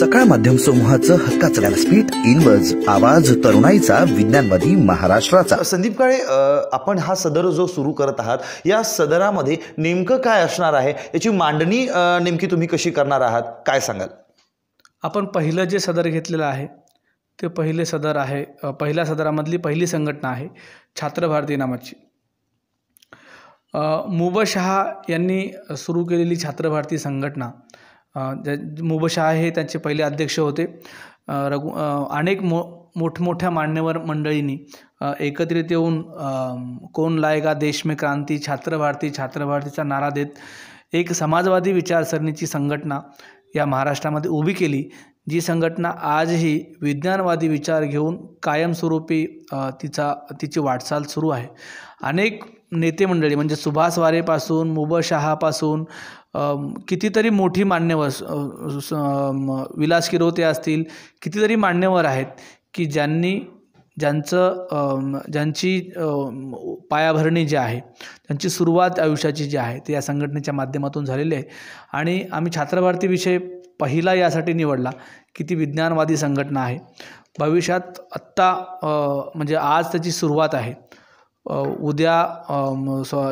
सकाळ माध्यम समूहाचं हक्काचं व्यासपीठ इनवज आवाज तरुणाईचा विज्ञानवादी महाराष्ट्राचा संदीप काळे आपण हा सदर जो सुरू करत आहात या सदरामध्ये नेमकं काय असणार आहे याची मांडणी नेमकी तुम्ही कशी करणार आहात काय सांगाल आपण पहिलं जे सदर घेतलेलं आहे ते पहिले सदर आहे पहिल्या सदरामधली पहिली संघटना आहे छात्र भारती नावाची मुबशहा यांनी सुरू केलेली छात्र भारती संघटना मुबशाह हे त्यांचे पहिले अध्यक्ष होते रघु अनेक मो मोठमोठ्या मान्यवर मंडळींनी एकत्रित येऊन कोण लायगा देश में क्रांती छात्र भारती छात्र भारतीचा नारा देत एक समाजवादी विचारसरणीची संघटना या महाराष्ट्रामध्ये उभी केली जी संघटना आजही विज्ञानवादी विचार घेऊन कायमस्वरूपी तिचा तिची वाटचाल सुरू आहे अनेक नेते मंडळी म्हणजे सुभाष वारेपासून मुब शहापासून कितीतरी मोठी मान्यवर विलास किरोते असतील कितीतरी मान्यवर आहेत की ज्यांनी ज्यांचं ज्यांची पायाभरणी जी आहे त्यांची सुरुवात आयुष्याची जी आहे ती या संघटनेच्या माध्यमातून झालेली आहे आणि आम्ही छात्रभारतीविषयी पहिला यासाठी निवडला की ती विज्ञानवादी संघटना आहे भविष्यात आत्ता म्हणजे आज त्याची सुरुवात आहे उद्या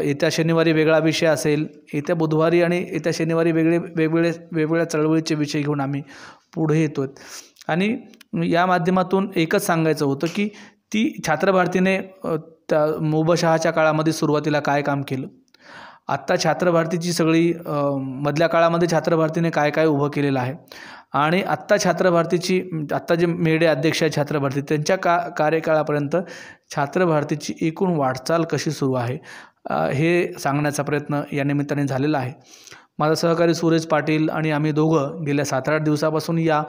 येत्या शनिवारी वेगळा विषय असेल येत्या बुधवारी आणि येत्या शनिवारी वेगळे वेगवेगळे वेगवेगळ्या चळवळीचे विषय घेऊन आम्ही पुढे येतो आणि या माध्यमातून एकच सांगायचं होतं की ती छात्रभारतीने त्या मुबशहाच्या काळामध्ये सुरुवातीला काय काम केलं आत्ता छात्रभारतीची सगळी मधल्या काळामध्ये छात्रभारतीने काय काय उभं केलेलं आहे आणि आत्ता छात्रभारतीची आत्ता जे मेडे अध्यक्ष आहे छात्रभारती त्यांच्या का कार्यकाळापर्यंत छात्रभारतीची एकूण वाटचाल कशी सुरू आहे हे सांगण्याचा प्रयत्न या निमित्ताने झालेला आहे माझा सहकारी सुरेश पाटील आणि आम्ही दोघं गेल्या सात आठ दिवसापासून या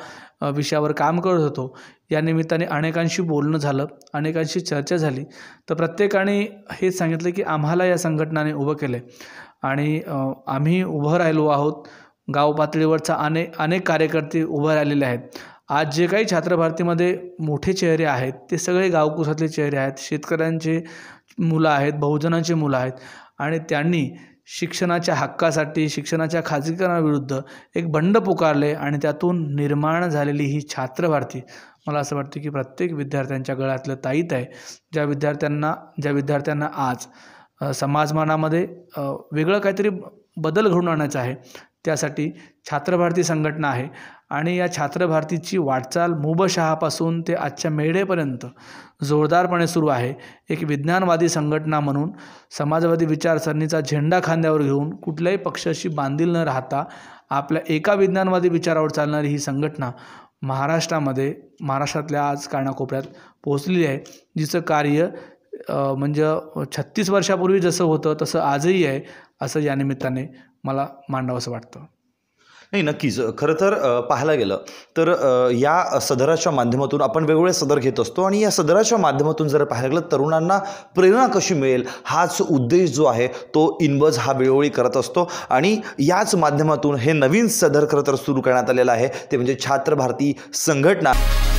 विषयावर काम करत होतो या निमित्ताने अनेकांशी बोलणं झालं अनेकांशी चर्चा झाली तर प्रत्येकाने हेच सांगितलं की आम्हाला या संघटनाने उभं केलं आणि आम्ही उभं राहिलो आहोत गाव पातळीवरचा अनेक अनेक कार्यकर्ते उभं राहिलेले आहेत आज जे काही छात्र मोठे चेहरे आहेत ते सगळे गावकुसातले चेहरे आहेत शेतकऱ्यांचे मुलं आहेत बहुजनांचे मुलं आहेत आणि त्यांनी शिक्षणाच्या हक्कासाठी शिक्षणाच्या खाजगीकरणाविरुद्ध एक बंड पुकारले आणि त्यातून निर्माण झालेली ही छात्रभारती मला असं वाटतं की प्रत्येक विद्यार्थ्यांच्या गळ्यातलं ताईत आहे ज्या विद्यार्थ्यांना ज्या विद्यार्थ्यांना आज समाजमानामध्ये वेगळं काहीतरी बदल घडून आणायचं आहे त्यासाठी छात्रभारती संघटना आहे आणि या छात्रभारतीची वाटचाल मुबशहापासून ते आजच्या मेढेपर्यंत जोरदारपणे सुरू आहे एक विज्ञानवादी संघटना म्हणून समाजवादी विचारसरणीचा झेंडा खांद्यावर घेऊन कुठल्याही पक्षाशी बांधील न राहता आपल्या एका विज्ञानवादी विचारावर चालणारी ही संघटना महाराष्ट्रामध्ये महाराष्ट्रातल्या आज कानाकोपऱ्यात पोहोचलेली आहे जिचं कार्य म्हणजे छत्तीस वर्षापूर्वी जसं होतं तसं आजही आहे असं या निमित्ताने मला असं वाटतं नाही नक्कीच खरं तर पाहायला गेलं तर या सदराच्या माध्यमातून आपण वेगवेगळे सदर घेत असतो आणि या सदराच्या माध्यमातून जर पाहायला गेलं तरुणांना प्रेरणा कशी मिळेल हाच उद्देश जो आहे तो इनबज हा वेळोवेळी करत असतो आणि याच माध्यमातून हे नवीन सदर खरं तर सुरू करण्यात आलेलं आहे ते म्हणजे छात्र भारती संघटना